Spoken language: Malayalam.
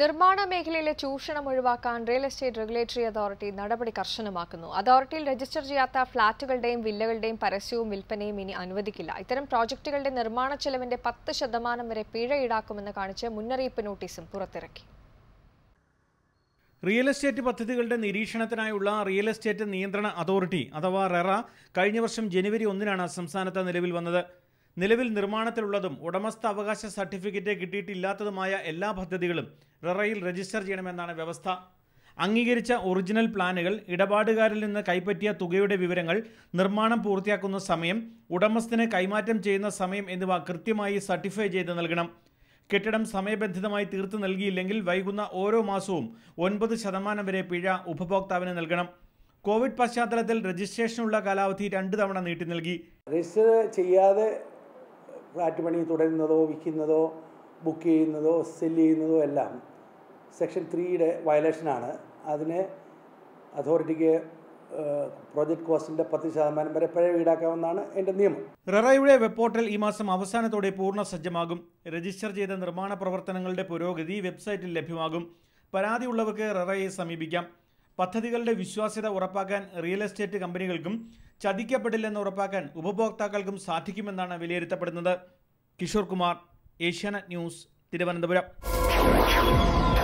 നിർമ്മാണ മേഖലയിലെ ചൂഷണം ഒഴിവാക്കാൻ റിയൽ എസ്റ്റേറ്റ് റെഗുലേറ്ററി അതോറിറ്റി നടപടി കർശനമാക്കുന്നു അതോറിറ്റിയിൽ രജിസ്റ്റർ ചെയ്യാത്ത ഫ്ളാറ്റുകളുടെയും വില്ലകളുടെയും പരസ്യവും വിൽപ്പനയും ഇനി അനുവദിക്കില്ല ഇത്തരം പ്രോജക്റ്റുകളുടെ നിർമ്മാണ ചെലവിന്റെ പത്ത് ശതമാനം വരെ പിഴ ഈടാക്കുമെന്ന് കാണിച്ച് മുന്നറിയിപ്പ് നോട്ടീസും പുറത്തിറക്കി റിയൽ എസ്റ്റേറ്റ് പദ്ധതികളുടെ നിരീക്ഷണത്തിനായുള്ള റിയൽ എസ്റ്റേറ്റ് നിയന്ത്രണ അതോറിറ്റി അഥവാ റെറ കഴിഞ്ഞ വർഷം ജനുവരി ഒന്നിനാണ് സംസ്ഥാനത്ത് നിലവിൽ വന്നത് നിലവിൽ നിർമ്മാണത്തിലുള്ളതും ഉടമസ്ഥ അവകാശ സർട്ടിഫിക്കറ്റ് കിട്ടിയിട്ടില്ലാത്തതുമായ എല്ലാ പദ്ധതികളും റെറയിൽ രജിസ്റ്റർ ചെയ്യണമെന്നാണ് വ്യവസ്ഥ അംഗീകരിച്ച ഒറിജിനൽ പ്ലാനുകൾ ഇടപാടുകാരിൽ നിന്ന് കൈപ്പറ്റിയ തുകയുടെ വിവരങ്ങൾ നിർമ്മാണം പൂർത്തിയാക്കുന്ന സമയം ഉടമസ്ഥന് കൈമാറ്റം ചെയ്യുന്ന സമയം എന്നിവ കൃത്യമായി സർട്ടിഫൈ ചെയ്ത് നൽകണം കെട്ടിടം സമയബന്ധിതമായി തീർത്തു നൽകിയില്ലെങ്കിൽ വൈകുന്ന ഓരോ മാസവും ഒൻപത് ശതമാനം വരെ പിഴ ഉപഭോക്താവിന് നൽകണം കോവിഡ് പശ്ചാത്തലത്തിൽ രജിസ്ട്രേഷനുള്ള കാലാവധി രണ്ടു തവണ നീട്ടി നൽകി രജിസ്റ്റർ ചെയ്യാതെ ഫ്ലാറ്റ് പണി തുടരുന്നതോ വിൽക്കുന്നതോ ബുക്ക് ചെയ്യുന്നതോ സെല്ല് ചെയ്യുന്നതോ എല്ലാം സെക്ഷൻ ത്രീയുടെ വയലേഷനാണ് അതിനെ അതോറിറ്റിക്ക് പ്രോജക്ട് കോസ്റ്റിന്റെ പത്ത് ശതമാനം വരെ പഴയ ഈടാക്കാവുന്നതാണ് എന്റെ നിയമം റെറയുടെ വെബ് പോർട്ടൽ ഈ മാസം അവസാനത്തോടെ പൂർണ്ണ സജ്ജമാകും രജിസ്റ്റർ ചെയ്ത നിർമ്മാണ പ്രവർത്തനങ്ങളുടെ പുരോഗതി വെബ്സൈറ്റിൽ ലഭ്യമാകും പരാതിയുള്ളവർക്ക് റെറയെ സമീപിക്കാം പദ്ധതികളുടെ വിശ്വാസ്യത ഉറപ്പാക്കാൻ റിയൽ എസ്റ്റേറ്റ് കമ്പനികൾക്കും ചതിക്കപ്പെടില്ലെന്ന് ഉറപ്പാക്കാൻ ഉപഭോക്താക്കൾക്കും സാധിക്കുമെന്നാണ് വിലയിരുത്തപ്പെടുന്നത് കിഷോർ കുമാർ ഏഷ്യാനെറ്റ് ന്യൂസ് തിരുവനന്തപുരം